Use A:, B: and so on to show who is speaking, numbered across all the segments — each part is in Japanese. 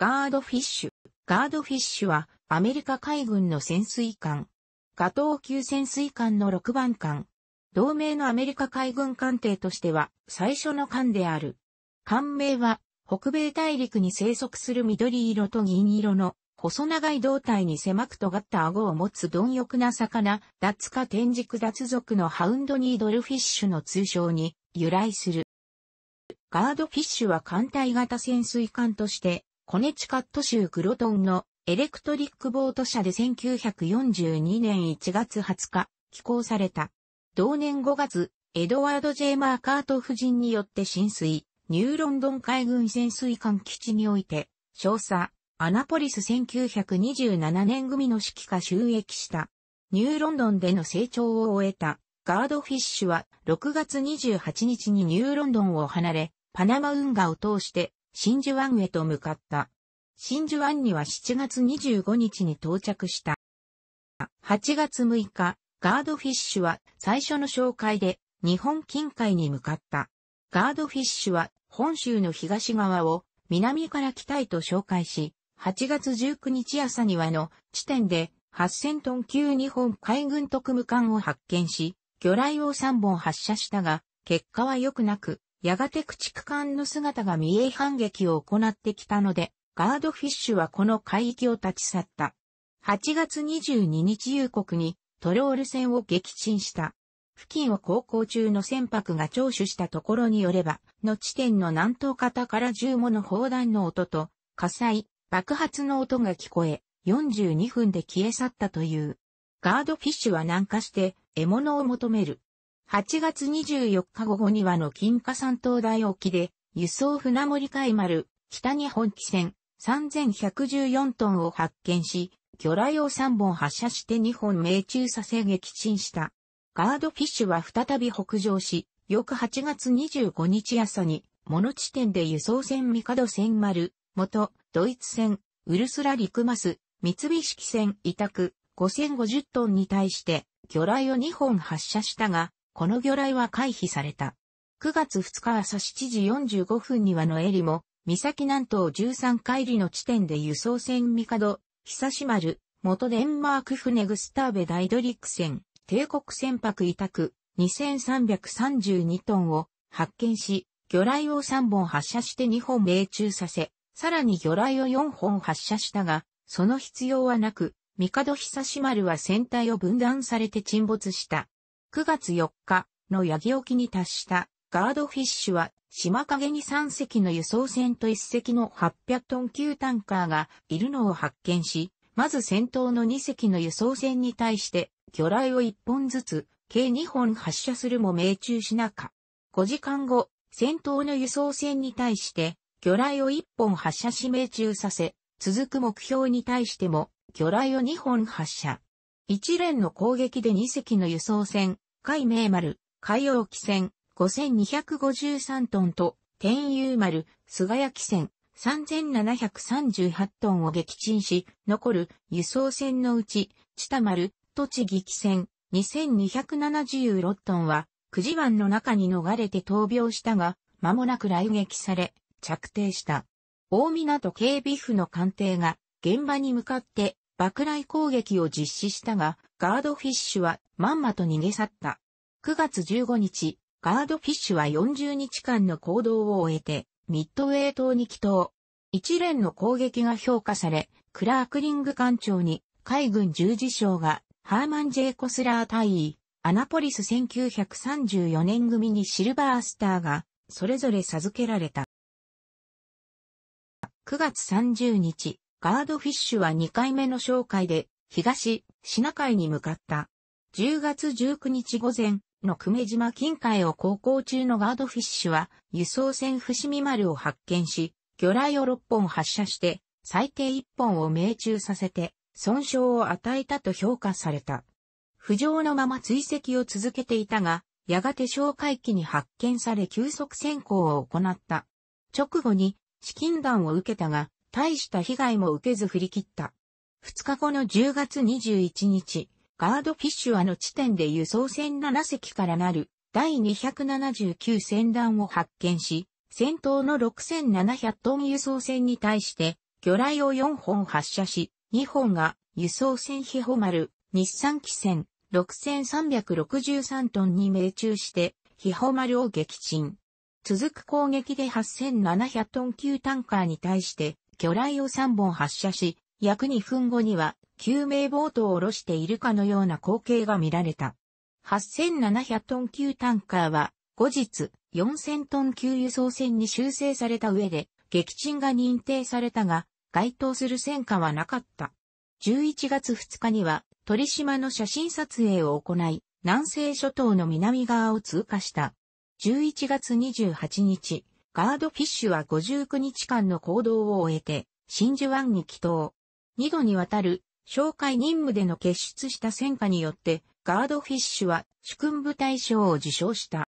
A: ガードフィッシュ。ガードフィッシュはアメリカ海軍の潜水艦。ガトー級潜水艦の6番艦。同盟のアメリカ海軍艦艇としては最初の艦である。艦名は北米大陸に生息する緑色と銀色の細長い胴体に狭く尖った顎を持つ貪欲な魚、脱下天竺脱族のハウンドニードルフィッシュの通称に由来する。ガードフィッシュは艦隊型潜水艦としてコネチカット州クロトンのエレクトリックボート社で1942年1月20日、寄港された。同年5月、エドワード・ジェーマーカート夫人によって浸水、ニューロンドン海軍潜水艦基地において、少佐、アナポリス1927年組の指揮下収益した。ニューロンドンでの成長を終えた、ガードフィッシュは6月28日にニューロンドンを離れ、パナマ運河を通して真珠湾へと向かった。真珠湾には7月25日に到着した。8月6日、ガードフィッシュは最初の紹介で日本近海に向かった。ガードフィッシュは本州の東側を南から北へと紹介し、8月19日朝にはの地点で8000トン級日本海軍特務艦を発見し、魚雷を3本発射したが、結果は良くなく、やがて駆逐艦の姿が見え反撃を行ってきたので、ガードフィッシュはこの海域を立ち去った。8月22日夕刻にトロール船を撃沈した。付近を航行中の船舶が聴取したところによれば、の地点の南東方から10もの砲弾の音と、火災、爆発の音が聞こえ、42分で消え去ったという。ガードフィッシュは南下して獲物を求める。8月24日午後にはの金華山東大沖で、輸送船森海丸、北日本汽船、3114トンを発見し、魚雷を3本発射して2本命中させ撃沈した。ガードフィッシュは再び北上し、翌8月25日朝に、物地点で輸送船ミカド船丸、元、ドイツ船、ウルスラ・リクマス、三菱汽船委託、5050トンに対して、魚雷を2本発射したが、この魚雷は回避された。9月2日朝7時45分にはのエリも、三崎南東13海里の地点で輸送船帝、久し丸、元デンマーク船グスターベダイドリック船、帝国船舶委託、2332トンを発見し、魚雷を3本発射して2本命中させ、さらに魚雷を4本発射したが、その必要はなく、帝久し丸は船体を分断されて沈没した。9月4日の八木沖に達したガードフィッシュは島陰に3隻の輸送船と1隻の800トン級タンカーがいるのを発見し、まず先頭の2隻の輸送船に対して魚雷を1本ずつ計2本発射するも命中しなか。5時間後、先頭の輸送船に対して魚雷を1本発射し命中させ、続く目標に対しても魚雷を2本発射。一連の攻撃で2隻の輸送船海明丸、海洋汽船、5253トンと、天佑丸、菅谷汽船、3738トンを撃沈し、残る輸送船のうち、知多丸、栃木汽船、2276トンは、九慈湾の中に逃れて闘病したが、間もなく来撃され、着底した。大港警備府の艦艇が現場に向かって爆雷攻撃を実施したが、ガードフィッシュはまんまと逃げ去った。9月15日、ガードフィッシュは40日間の行動を終えて、ミッドウェイ島に帰島。一連の攻撃が評価され、クラークリング艦長に海軍十字章がハーマン・ジェイ・コスラー大尉、アナポリス1934年組にシルバースターがそれぞれ授けられた。9月30日、ガードフィッシュは2回目の紹介で、東シナ海に向かった。10月19日午前の久米島近海を航行中のガードフィッシュは、輸送船伏見丸を発見し、魚雷を6本発射して、最低1本を命中させて、損傷を与えたと評価された。浮上のまま追跡を続けていたが、やがて哨戒機に発見され急速潜行を行った。直後に、資金弾を受けたが、大した被害も受けず振り切った。2日後の10月21日、ガードフィッシュアの地点で輸送船7隻からなる第279船団を発見し、戦闘の6700トン輸送船に対して、魚雷を4本発射し、2本が輸送船ホマ丸、日産機船、6363トンに命中して、ホマ丸を撃沈。続く攻撃で8700トン級タンカーに対して、魚雷を3本発射し、約2分後には救命ボートを下ろしているかのような光景が見られた。8700トン級タンカーは後日4000トン級輸送船に修正された上で撃沈が認定されたが該当する戦果はなかった。11月2日には鳥島の写真撮影を行い南西諸島の南側を通過した。11月28日、ガードフィッシュは59日間の行動を終えて真珠湾に帰島。2度にわたる紹介任務での傑出した戦果によって、ガードフィッシュは主君部隊賞を受賞した。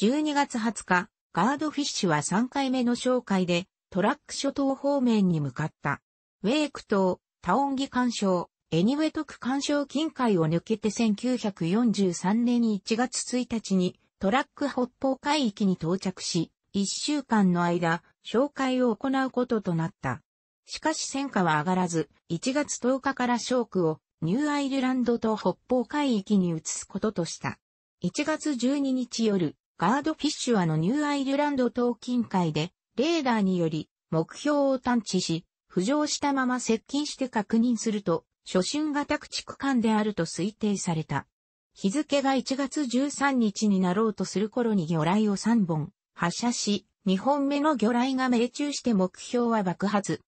A: 12月20日、ガードフィッシュは3回目の紹介で、トラック諸島方面に向かった。ウェーク島、タオンギ干渉、エニウェトク干渉近海を抜けて1943年1月1日にトラック北方海域に到着し、1週間の間、紹介を行うこととなった。しかし戦果は上がらず、1月10日からショークをニューアイルランド島北方海域に移すこととした。1月12日夜、ガードフィッシュアのニューアイルランド島近海で、レーダーにより目標を探知し、浮上したまま接近して確認すると、初春型駆逐艦であると推定された。日付が1月13日になろうとする頃に魚雷を3本発射し、2本目の魚雷が命中して目標は爆発。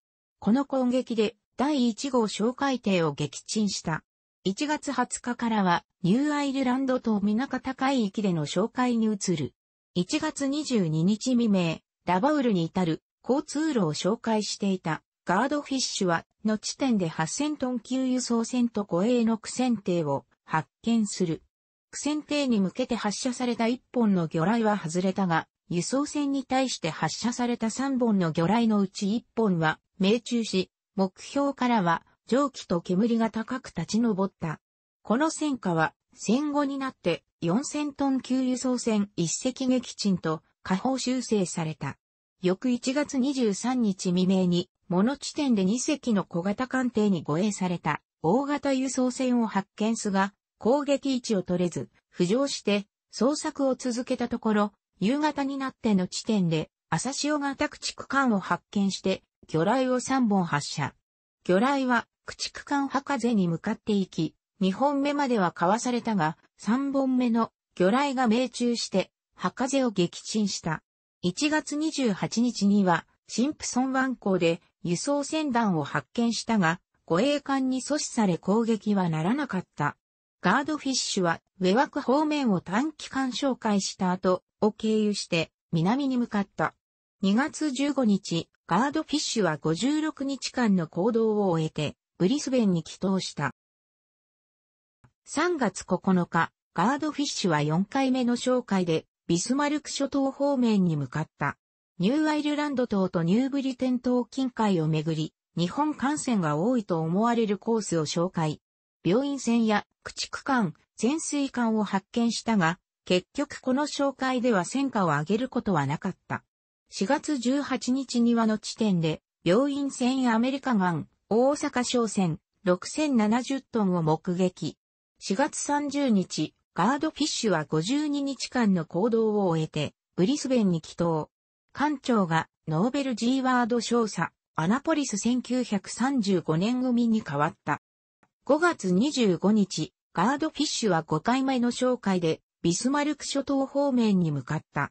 A: この攻撃で第1号小海艇を撃沈した。1月20日からはニューアイルランド島港高い域での紹介に移る。1月22日未明、ラバウルに至る交通路を紹介していたガードフィッシュは、の地点で8000トン級輸送船と護衛の苦戦艇を発見する。苦戦艇に向けて発射された1本の魚雷は外れたが、輸送船に対して発射された3本の魚雷のうち1本は命中し、目標からは蒸気と煙が高く立ち上った。この戦果は戦後になって4000トン級輸送船1隻撃沈と下方修正された。翌1月23日未明に、物地点で2隻の小型艦艇に護衛された大型輸送船を発見すが、攻撃位置を取れず、浮上して捜索を続けたところ、夕方になっての地点で、朝潮が宅地区間を発見して、魚雷を3本発射。魚雷は、駆逐艦博士に向かっていき、2本目まではかわされたが、3本目の魚雷が命中して、博士を撃沈した。1月28日には、シンプソン湾港で輸送船団を発見したが、護衛艦に阻止され攻撃はならなかった。ガードフィッシュは、上枠方面を短期間紹介した後、を経由して、南に向かった。2月15日、ガードフィッシュは56日間の行動を終えて、ブリスベンに帰投した。3月9日、ガードフィッシュは4回目の紹介で、ビスマルク諸島方面に向かった。ニューアイルランド島とニューブリテン島近海をめぐり、日本艦船が多いと思われるコースを紹介。病院船や駆逐艦、潜水艦を発見したが、結局この紹介では戦果を上げることはなかった。4月18日にはの地点で、病院船やアメリカ艦、大阪商船、6070トンを目撃。4月30日、ガードフィッシュは52日間の行動を終えて、ブリスベンに帰島。艦長がノーベル G ワード少佐、アナポリス1935年組に変わった。5月25日、ガードフィッシュは5回目の紹介で、ビスマルク諸島方面に向かった。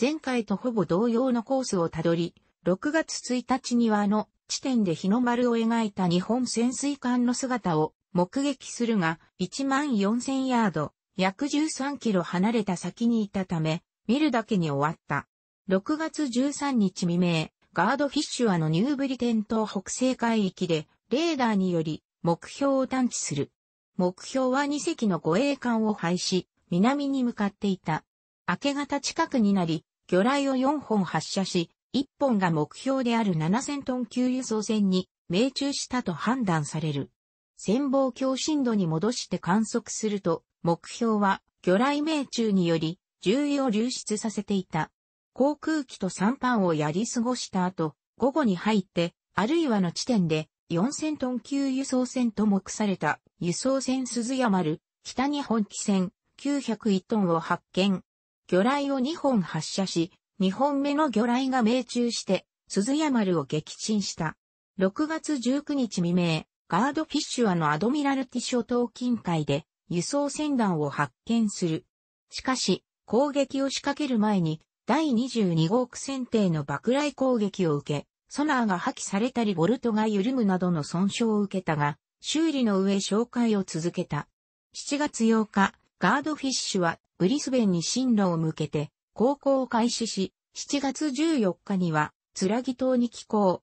A: 前回とほぼ同様のコースをたどり、6月1日にはあの地点で日の丸を描いた日本潜水艦の姿を目撃するが、1万4000ヤード、約13キロ離れた先にいたため、見るだけに終わった。6月13日未明、ガードフィッシュはのニューブリテン島北西海域で、レーダーにより、目標を探知する。目標は2隻の護衛艦を廃止、南に向かっていた。明け方近くになり、魚雷を4本発射し、1本が目標である7000トン給油送船に命中したと判断される。潜望鏡深度に戻して観測すると、目標は魚雷命中により重油を流出させていた。航空機と3班をやり過ごした後、午後に入って、あるいはの地点で4000トン級輸送船と目された輸送船鈴山丸、北日本汽船901トンを発見。魚雷を2本発射し、2本目の魚雷が命中して、鈴山丸を撃沈した。6月19日未明、ガードフィッシュアのアドミラルティ諸島近海で輸送船団を発見する。しかし、攻撃を仕掛ける前に第22号区船艇の爆雷攻撃を受け、ソナーが破棄されたりボルトが緩むなどの損傷を受けたが、修理の上紹介を続けた。7月8日、ガードフィッシュはブリスベンに進路を向けて航行を開始し、7月14日にはツラギ島に寄港。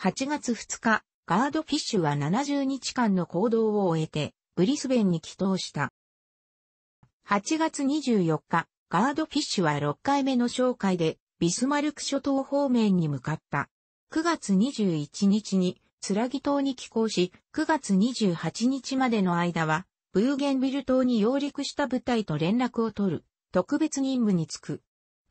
A: 8月2日、ガードフィッシュは70日間の行動を終えてブリスベンに帰島した。8月24日、ガードフィッシュは6回目の紹介でビスマルク諸島方面に向かった。9月21日に、つらぎ島に寄港し、9月28日までの間は、ブーゲンビル島に揚陸した部隊と連絡を取る、特別任務に就く。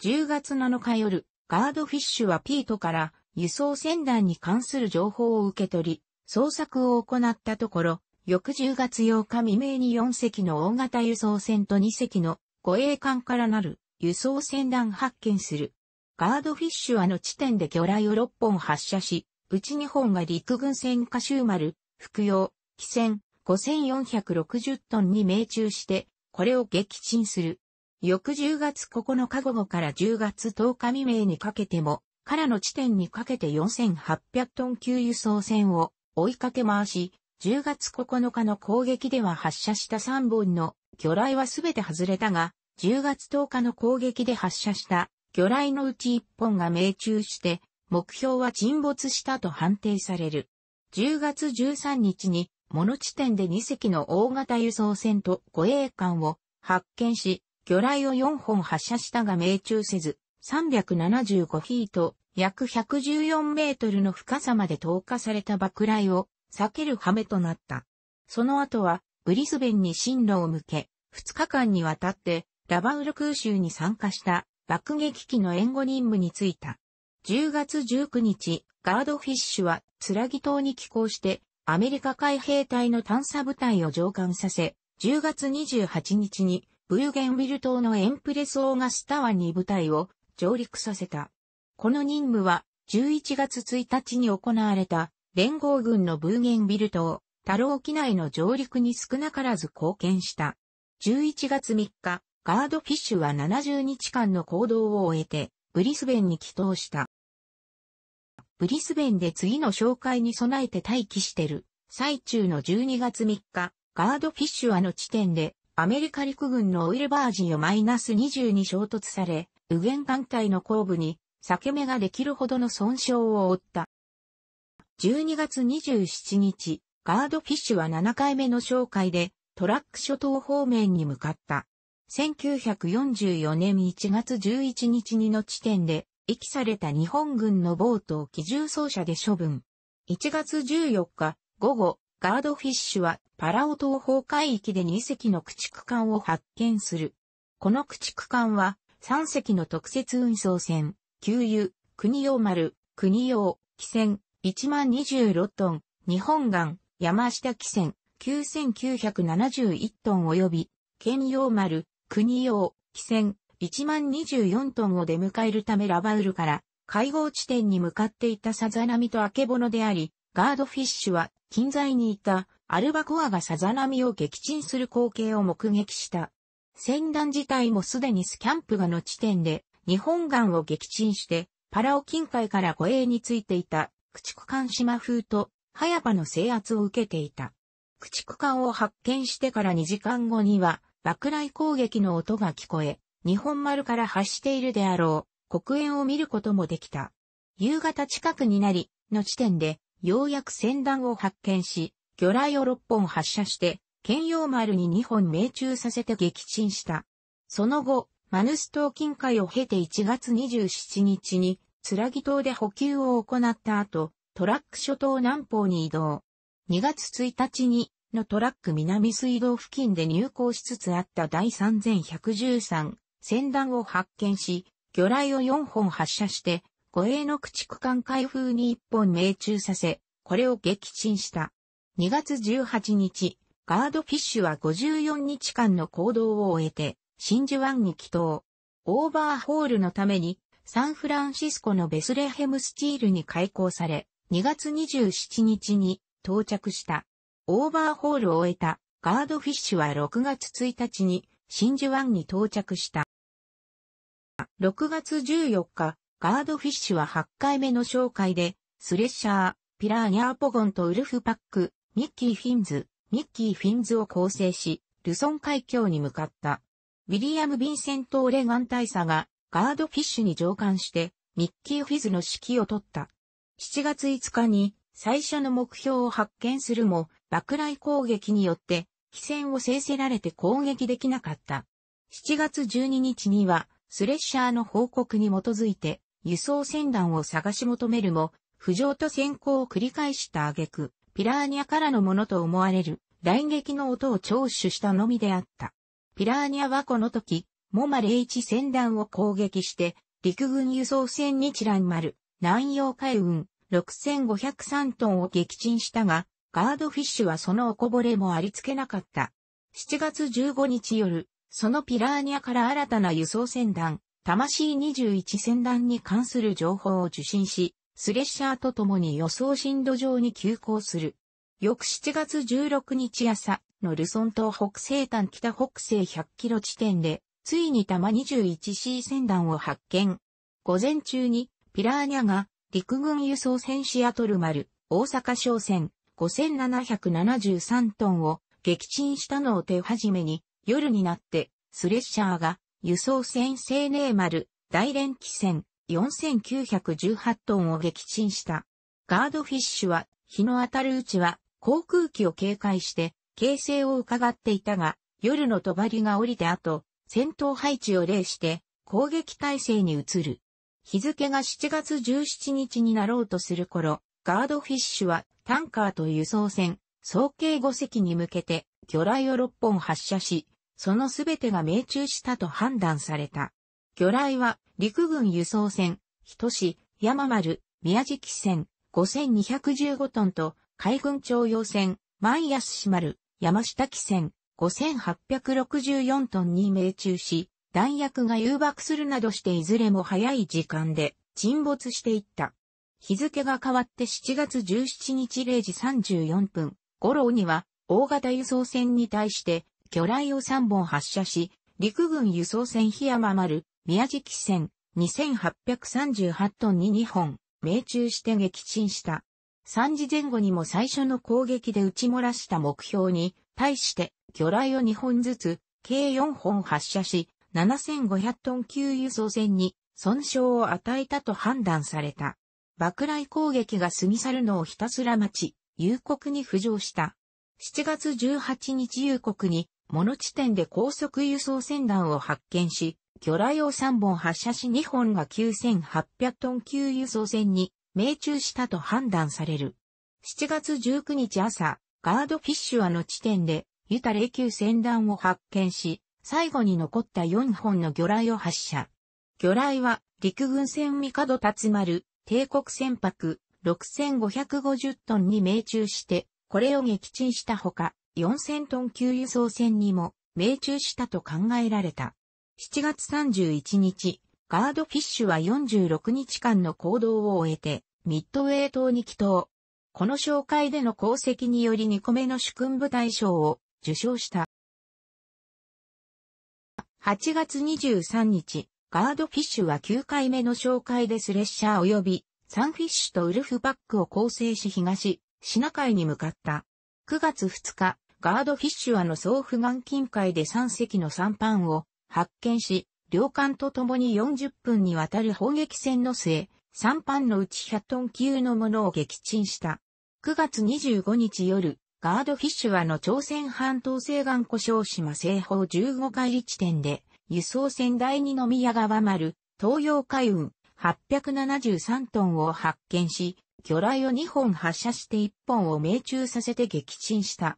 A: 10月7日夜、ガードフィッシュはピートから輸送船団に関する情報を受け取り、捜索を行ったところ、翌10月8日未明に4隻の大型輸送船と2隻の護衛艦からなる輸送船団発見する。ガードフィッシュはの地点で魚雷を6本発射し、うち2本が陸軍戦火マル、服用、汽船、5460トンに命中して、これを撃沈する。翌10月9日午後から10月10日未明にかけても、からの地点にかけて4800トン級輸送船を追いかけ回し、10月9日の攻撃では発射した3本の魚雷はすべて外れたが、10月10日の攻撃で発射した魚雷のうち1本が命中して、目標は沈没したと判定される。10月13日に、モノ地点で2隻の大型輸送船と護衛艦を発見し、魚雷を4本発射したが命中せず、375フィート、約114メートルの深さまで投下された爆雷を避ける羽目となった。その後は、ブリスベンに進路を向け、2日間にわたって、ラバウル空襲に参加した爆撃機の援護任務に就いた。10月19日、ガードフィッシュは、つらぎ島に寄港して、アメリカ海兵隊の探査部隊を上艦させ、10月28日に、ブーゲンウィル島のエンプレスオーガスタワ湾に部隊を上陸させた。この任務は、11月1日に行われた、連合軍のブーゲンウィル島、太郎機内の上陸に少なからず貢献した。11月3日、ガードフィッシュは70日間の行動を終えて、ブリスベンに帰投した。ブリスベンで次の紹介に備えて待機してる。最中の12月3日、ガードフィッシュはの地点で、アメリカ陸軍のオイルバージンをマイナス20に衝突され、右舷艦隊の後部に、裂け目ができるほどの損傷を負った。12月27日、ガードフィッシュは7回目の紹介で、トラック諸島方面に向かった。1944年1月11日にの地点で、遺棄された日本軍のボートを機銃装車で処分。1月14日、午後、ガードフィッシュはパラオ東方海域で2隻の駆逐艦を発見する。この駆逐艦は3隻の特設運送船、給油、国用丸、国用、汽船、1万26トン、日本岸、山下汽船、9971トン及び、県用丸、国用、汽船、1万24トンを出迎えるためラバウルから会合地点に向かっていたサザナミとアケボノであり、ガードフィッシュは近在にいたアルバコアがサザナミを撃沈する光景を目撃した。船団自体もすでにスキャンプがの地点で日本岸を撃沈してパラオ近海から護衛についていた駆逐艦島風と早場の制圧を受けていた。駆逐艦を発見してから2時間後には落雷攻撃の音が聞こえ、日本丸から発しているであろう、黒煙を見ることもできた。夕方近くになり、の地点で、ようやく船団を発見し、魚雷を6本発射して、剣用丸に2本命中させて撃沈した。その後、マヌス島近海を経て1月27日に、つらぎ島で補給を行った後、トラック諸島南方に移動。2月1日にのトラック南水道付近で入港しつつあった第3113船団を発見し、魚雷を4本発射して、護衛の駆逐艦開封に1本命中させ、これを撃沈した。2月18日、ガードフィッシュは54日間の行動を終えて、真珠湾に帰島。オーバーホールのために、サンフランシスコのベスレヘムスチールに開港され、2月27日に到着した。オーバーホールを終えたガードフィッシュは6月1日に真珠湾に到着した。6月14日、ガードフィッシュは8回目の紹介で、スレッシャー、ピラーニャーポゴンとウルフパック、ミッキー・フィンズ、ミッキー・フィンズを構成し、ルソン海峡に向かった。ウィリアム・ヴィンセント・オレガン大佐がガードフィッシュに乗艦して、ミッキー・フィズの指揮を取った。7月5日に最初の目標を発見するも、爆雷攻撃によって、飛戦を制せられて攻撃できなかった。7月12日には、スレッシャーの報告に基づいて、輸送船団を探し求めるも、浮上と先行を繰り返した挙句、ピラーニャからのものと思われる、雷撃の音を聴取したのみであった。ピラーニャはこの時、モマイチ船団を攻撃して、陸軍輸送船日蘭丸、南洋海運、6503トンを撃沈したが、ガードフィッシュはそのおこぼれもありつけなかった。7月15日夜、そのピラーニャから新たな輸送船団、魂21船団に関する情報を受信し、スレッシャーと共に予想進路上に急行する。翌7月16日朝のルソン島北西端北北西100キロ地点で、ついに玉 21C 船団を発見。午前中に、ピラーニャが陸軍輸送船シアトル丸、大阪商船、5773トンを撃沈したのを手始めに、夜になって、スレッシャーが、輸送船青寧丸、大連機船、4918トンを撃沈した。ガードフィッシュは、日の当たるうちは、航空機を警戒して、形勢を伺っていたが、夜の帳が降りて後、戦闘配置を例して、攻撃態勢に移る。日付が7月17日になろうとする頃、ガードフィッシュはタンカーと輸送船、総計5隻に向けて、魚雷を6本発射し、そのすべてが命中したと判断された。魚雷は、陸軍輸送船、人志、山丸、宮汽船、5215トンと、海軍徴用船、万安市丸、山下機船、5864トンに命中し、弾薬が誘爆するなどしていずれも早い時間で沈没していった。日付が変わって7月17日0時34分、郎には大型輸送船に対して魚雷を3本発射し、陸軍輸送船日山丸、宮崎船、2838トンに2本、命中して撃沈した。3時前後にも最初の攻撃で撃ち漏らした目標に、対して魚雷を2本ずつ、計4本発射し、7500トン級輸送船に損傷を与えたと判断された。爆雷攻撃が過ぎ去るのをひたすら待ち、夕刻に浮上した。7月18日夕刻に、物地点で高速輸送船団を発見し、魚雷を3本発射し2本が9800トン級輸送船に命中したと判断される。7月19日朝、ガードフィッシュアの地点で、ユタ霊級船団を発見し、最後に残った4本の魚雷を発射。魚雷は陸軍船ツマ丸、帝国船舶6550トンに命中して、これを撃沈したほか、4000トン級輸送船にも命中したと考えられた。7月31日、ガードフィッシュは46日間の行動を終えて、ミッドウェイ島に帰島。この紹介での功績により2個目の主君部大賞を受賞した。8月23日、ガードフィッシュは9回目の紹介でスレッシャー及びサンフィッシュとウルフパックを構成し東、シナ海に向かった。9月2日、ガードフィッシュはの総不眼近海で3隻のンパンを発見し、両艦と共に40分にわたる砲撃戦の末、ンパンのうち100トン級のものを撃沈した。9月25日夜、ガードフィッシュはの朝鮮半島西岸故障島西方15海里地点で、輸送船第二の宮川丸、東洋海運、873トンを発見し、魚雷を2本発射して1本を命中させて撃沈した。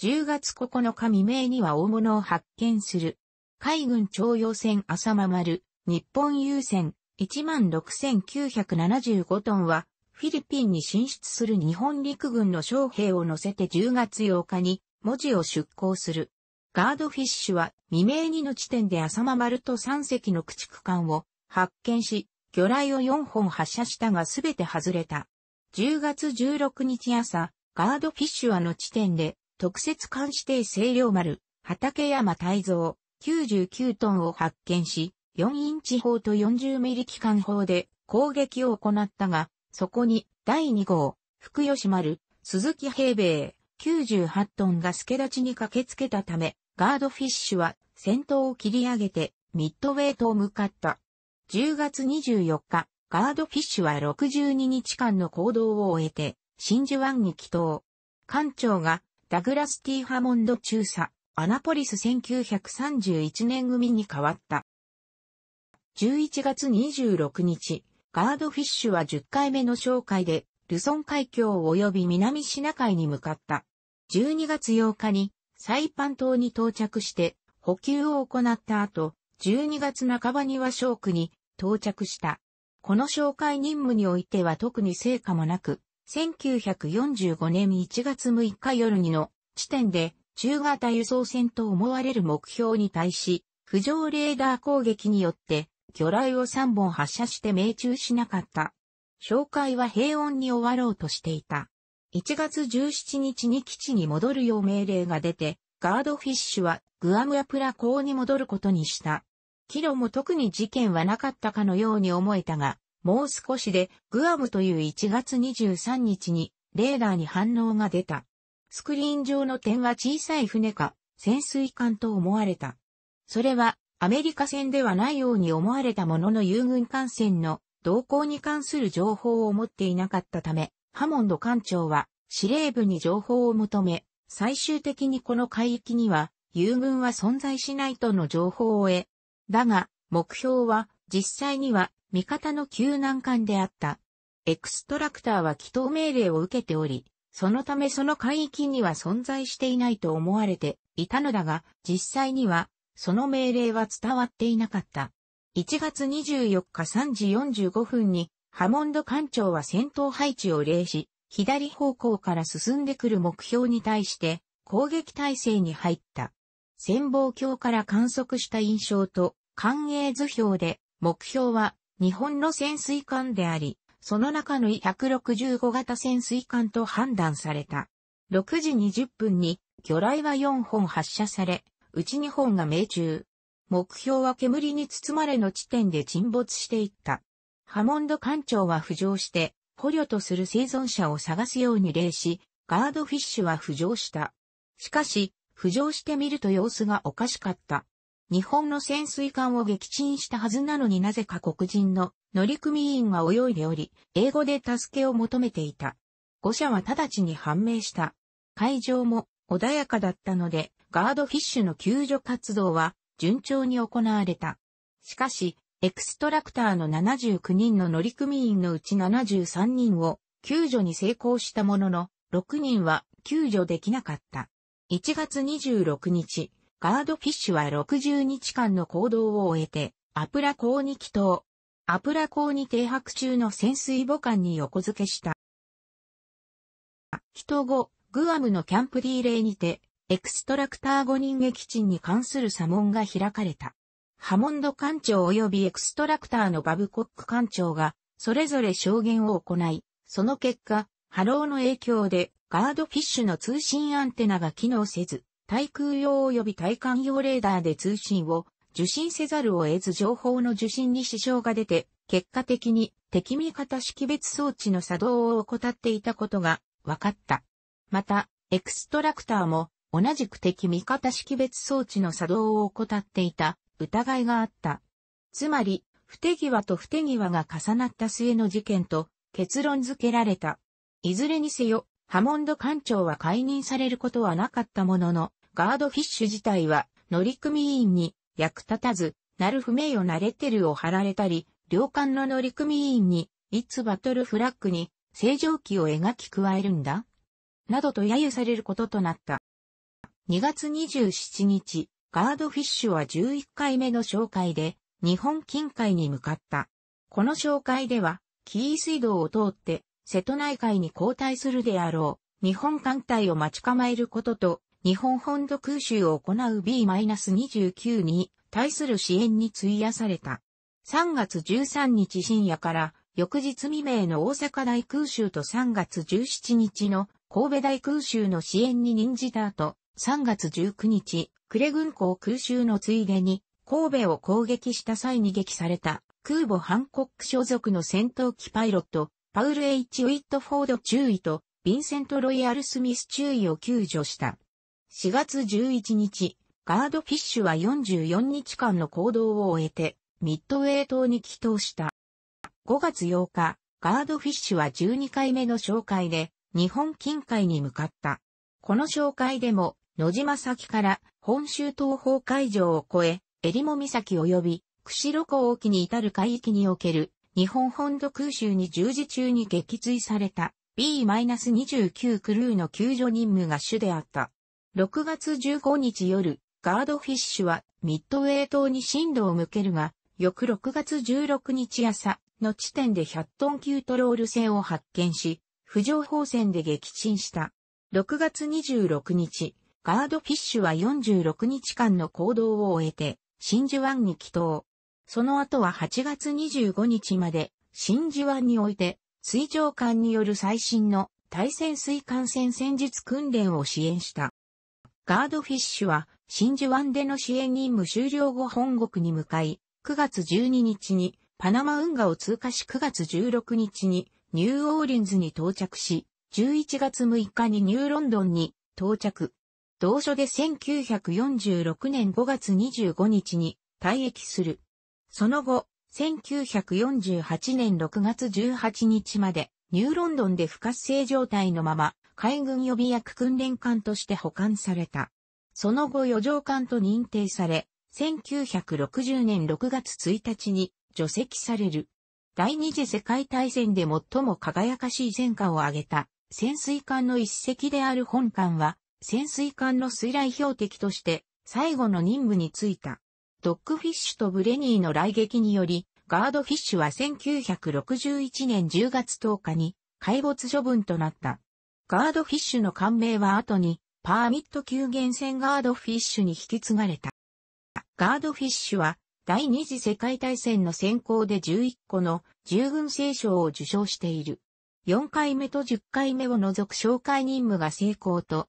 A: 10月9日未明には大物を発見する。海軍徴用船浅間丸、日本優先16,975トンは、フィリピンに進出する日本陸軍の将兵を乗せて10月8日に、文字を出港する。ガードフィッシュは未明にの地点で浅間丸と3隻の駆逐艦を発見し、魚雷を4本発射したがすべて外れた。10月16日朝、ガードフィッシュはの地点で特設艦指定清涼丸、畠山泰蔵99トンを発見し、4インチ砲と40ミリ機関砲で攻撃を行ったが、そこに第2号、福吉丸、鈴木平米、98トンが助立ちに駆けつけたため、ガードフィッシュは戦闘を切り上げてミッドウェイを向かった。10月24日、ガードフィッシュは62日間の行動を終えて、真珠湾に帰投。艦長がダグラス・ティー・ハモンド中佐、アナポリス1931年組に変わった。11月26日、ガードフィッシュは10回目の紹介で、ルソン海峡及び南シナ海に向かった。12月8日にサイパン島に到着して補給を行った後、12月半ばにはショークに到着した。この紹介任務においては特に成果もなく、1945年1月6日夜にの地点で中型輸送船と思われる目標に対し、浮上レーダー攻撃によって魚雷を3本発射して命中しなかった。紹介は平穏に終わろうとしていた。1月17日に基地に戻るよう命令が出て、ガードフィッシュはグアムアプラ港に戻ることにした。キロも特に事件はなかったかのように思えたが、もう少しでグアムという1月23日にレーダーに反応が出た。スクリーン上の点は小さい船か潜水艦と思われた。それはアメリカ船ではないように思われたものの遊軍艦船の動向に関する情報を持っていなかったため、ハモンド艦長は司令部に情報を求め、最終的にこの海域には友軍は存在しないとの情報を得。だが、目標は実際には味方の救難艦であった。エクストラクターは祈祷命令を受けており、そのためその海域には存在していないと思われていたのだが、実際にはその命令は伝わっていなかった。1月24日3時45分にハモンド艦長は戦闘配置を例し、左方向から進んでくる目標に対して攻撃態勢に入った。潜望鏡から観測した印象と歓迎図表で目標は日本の潜水艦であり、その中の165型潜水艦と判断された。6時20分に魚雷は4本発射され、うち2本が命中。目標は煙に包まれの地点で沈没していった。ハモンド艦長は浮上して、捕虜とする生存者を探すように礼し、ガードフィッシュは浮上した。しかし、浮上してみると様子がおかしかった。日本の潜水艦を撃沈したはずなのになぜか黒人の乗組員が泳いでおり、英語で助けを求めていた。5社は直ちに判明した。会場も穏やかだったので、ガードフィッシュの救助活動は順調に行われた。しかし、エクストラクターの79人の乗組員のうち73人を救助に成功したものの、6人は救助できなかった。1月26日、ガードフィッシュは60日間の行動を終えて、アプラ港に帰島。アプラ港に停泊中の潜水母艦に横付けした。帰島後、グアムのキャンプディーレイにて、エクストラクター5人撃沈に関する査問が開かれた。ハモンド艦長及びエクストラクターのバブコック艦長が、それぞれ証言を行い、その結果、波浪の影響で、ガードフィッシュの通信アンテナが機能せず、対空用及び対艦用レーダーで通信を受信せざるを得ず情報の受信に支障が出て、結果的に敵味方識別装置の作動を怠っていたことが分かった。また、エクストラクターも同じく敵味方識別装置の作動を怠っていた疑いがあった。つまり、不手際と不手際が重なった末の事件と結論付けられた。いずれにせよ、ハモンド艦長は解任されることはなかったものの、ガードフィッシュ自体は乗組員に役立たず、なる不名誉なレテルを貼られたり、両艦の乗組員に、いつバトルフラッグに正常期を描き加えるんだなどと揶揄されることとなった。2月27日、ガードフィッシュは11回目の紹介で、日本近海に向かった。この紹介では、紀伊水道を通って、瀬戸内海に交代するであろう、日本艦隊を待ち構えることと、日本本土空襲を行う B-29 に対する支援に費やされた。3月13日深夜から、翌日未明の大阪大空襲と3月17日の神戸大空襲の支援に任じた後、3月19日、クレ軍港空襲のついでに、神戸を攻撃した際に撃された、空母ハンコック所属の戦闘機パイロット、パウル・ H・ ウィットフォード中尉と、ヴィンセント・ロイヤル・スミス中尉を救助した。4月11日、ガードフィッシュは44日間の行動を終えて、ミッドウェイ島に帰島した。5月8日、ガードフィッシュは12回目の紹介で、日本近海に向かった。この紹介でも、野島先から本州東方海上を越え、襟裳岬及び、釧路港沖に至る海域における、日本本土空襲に十字中に撃墜された B-29 クルーの救助任務が主であった。6月15日夜、ガードフィッシュはミッドウェイ島に進路を向けるが、翌6月16日朝の地点で100トン級トロール船を発見し、浮上砲船で撃沈した。6月26日、ガードフィッシュは46日間の行動を終えて、真珠湾に帰島。その後は8月25日まで、真珠湾において、水上艦による最新の対潜水艦船戦術訓練を支援した。ガードフィッシュは、真珠湾での支援任務終了後本国に向かい、9月12日にパナマ運河を通過し9月16日にニューオーリンズに到着し、11月6日にニューロンドンに到着。同書で1946年5月25日に退役する。その後、1948年6月18日まで、ニューロンドンで不活性状態のまま、海軍予備役訓練艦として保管された。その後余剰艦と認定され、1960年6月1日に除籍される。第二次世界大戦で最も輝かしい戦果を挙げた潜水艦の一隻である本艦は潜水艦の水雷標的として最後の任務に就いた。ドッグフィッシュとブレニーの来撃により、ガードフィッシュは1961年10月10日に海没処分となった。ガードフィッシュの艦名は後にパーミット級源泉ガードフィッシュに引き継がれた。ガードフィッシュは第二次世界大戦の先行で11個の従軍聖賞を受賞している。4回目と10回目を除く紹介任務が成功と